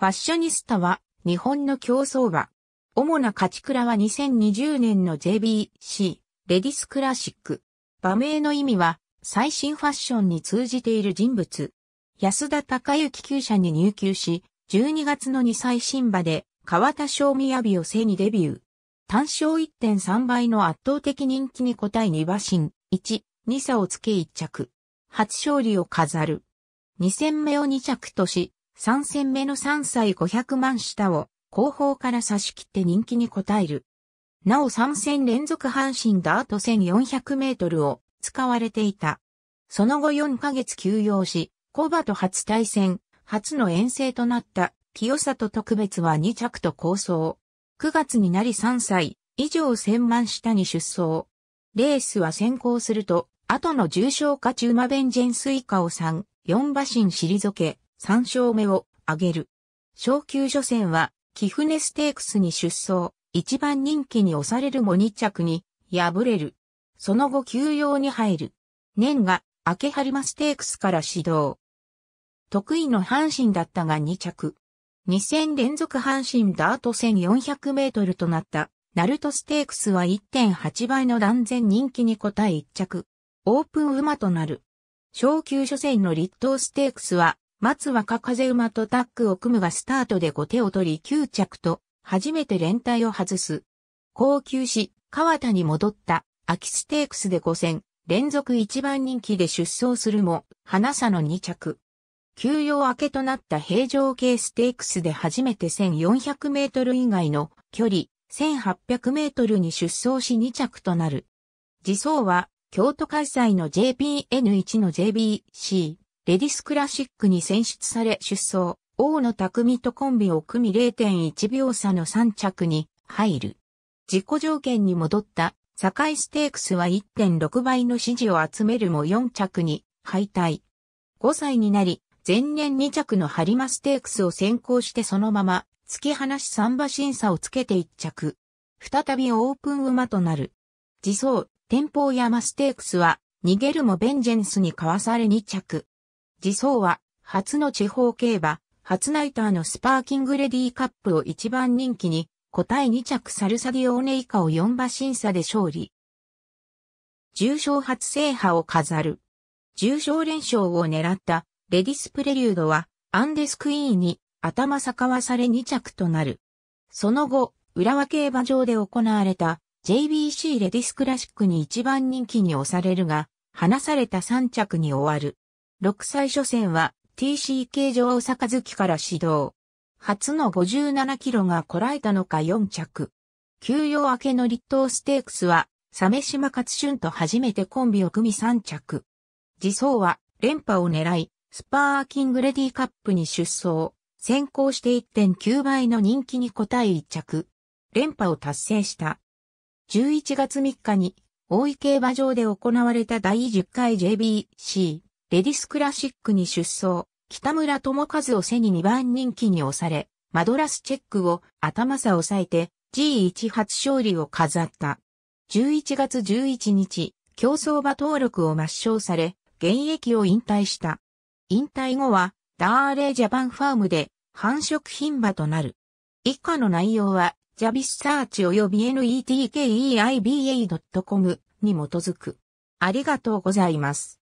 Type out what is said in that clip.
ファッショニスタは日本の競争馬。主な勝ち倉は2020年の JBC、レディスクラシック。馬名の意味は最新ファッションに通じている人物。安田隆之旧舎に入球し、12月の2歳新馬で川田賞雅を背にデビュー。単勝1.3倍の圧倒的人気に応え2馬身、1、2差をつけ1着。初勝利を飾る。2戦目を2着とし、3戦目の3歳500万下を後方から差し切って人気に応える。なお3戦連続阪神ダート1400メートルを使われていた。その後4ヶ月休養し、コバと初対戦、初の遠征となった清里特別は2着と構想。9月になり3歳以上1000万下に出走。レースは先行すると、後の重症化中馬ベンジェンスイカを3、4馬身退け、3勝目を挙げる。昇級初戦は、キフネステークスに出走、一番人気に押されるも2着に、敗れる。その後休養に入る。年が、明け春間、ステークスから始動。得意の阪神だったが2着。2戦連続阪神ダート1400メートルとなった、ナルトステークスは1.8倍の断然人気に応え1着。オープン馬となる。昇級初戦の立東ステークスは松若風馬とタッグを組むがスタートで後手を取り9着と、初めて連帯を外す。高級し、川田に戻った、秋ステークスで5戦、連続1番人気で出走するも、花さの2着。休養明けとなった平常系ステークスで初めて1400メートル以外の距離、1800メートルに出走し2着となる。自走は、京都開催の JPN1 の JBC。レディスクラシックに選出され出走、大野匠とコンビを組み0.1秒差の3着に入る。自己条件に戻った堺ステークスは1.6倍の支持を集めるも4着に敗退。5歳になり、前年2着のハリマステークスを先行してそのまま、突き放し3馬審査をつけて1着。再びオープン馬となる。自走、天保山ステークスは、逃げるもベンジェンスにかわされ2着。自走は、初の地方競馬、初ナイターのスパーキングレディーカップを一番人気に、個体2着サルサディオーネイカを4馬審査で勝利。重賞初制覇を飾る。重賞連勝を狙ったレディスプレリュードはアンデスクイーンに頭逆わされ2着となる。その後、浦和競馬場で行われた JBC レディスクラシックに一番人気に押されるが、離された3着に終わる。6歳初戦は TCK 女王坂月から始動。初の57キロがこらえたのか4着。休養明けの立東ステークスは、サメ島勝春と初めてコンビを組み3着。自走は、連覇を狙い、スパーキングレディカップに出走、先行して1.9倍の人気に応え1着。連覇を達成した。11月3日に、大井競馬場で行われた第10回 JBC レディスクラシックに出走、北村智和を背に2番人気に押され、マドラスチェックを頭差抑えて G1 初勝利を飾った。11月11日、競走馬登録を抹消され、現役を引退した。引退後は、ダーレージャパンファームで繁殖品馬となる。以下の内容は、ジャビスサーチ及び netkeiba.com に基づく。ありがとうございます。